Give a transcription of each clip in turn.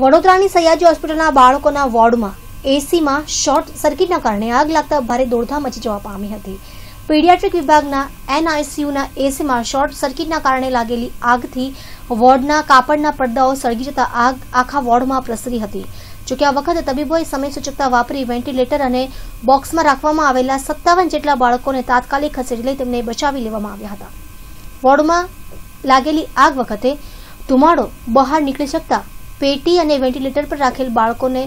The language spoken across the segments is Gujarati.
વડોદરાની સયાજી હોસ્પિટલના બાળકોના વોર્ડમાં એસીમાં શોર્ટ સર્કિટના કારણે આગ લાગતા ભારે દોડધામ મચી જવા પામી હતી પીડિયાટ્રિક વિભાગના એનઆઈસીયુના એસીમાં શોર્ટ સર્કિટના કારણે લાગેલી આગથી વોર્ડના કાપડના પડદાઓ સળગી જતા આગ આખા વોર્ડમાં પ્રસરી હતી જોકે આ વખતે તબીબોએ સમય સૂચકતા વાપરી વેન્ટિલેટર અને બોક્સમાં રાખવામાં આવેલા સત્તાવન જેટલા બાળકોને તાત્કાલિક ખસેડી લઈ તેમને બચાવી લેવામાં આવ્યા હતા વોર્ડમાં લાગેલી આગ વખતે ધુમાડો બહાર નીકળી શકતા પેટી અને વેન્ટિલેટર પર રાખેલ બાળકોને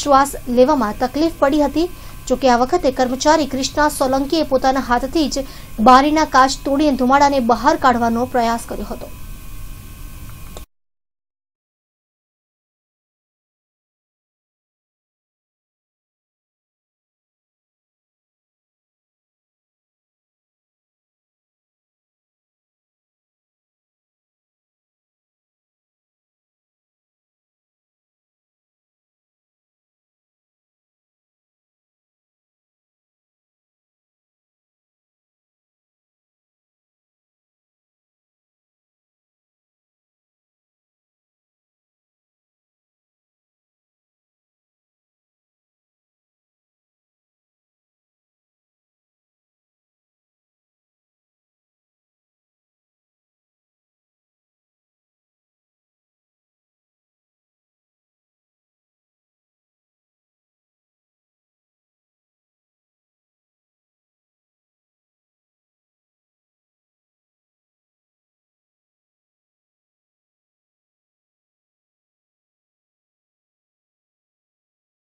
શ્વાસ લેવામાં તકલીફ પડી હતી જોકે આ વખતે કર્મચારી કૃષ્ણા સોલંકીએ પોતાના હાથથી જ બારીના કાચ તોડીને ધુમાડાને બહાર કાઢવાનો પ્રયાસ કર્યો હતો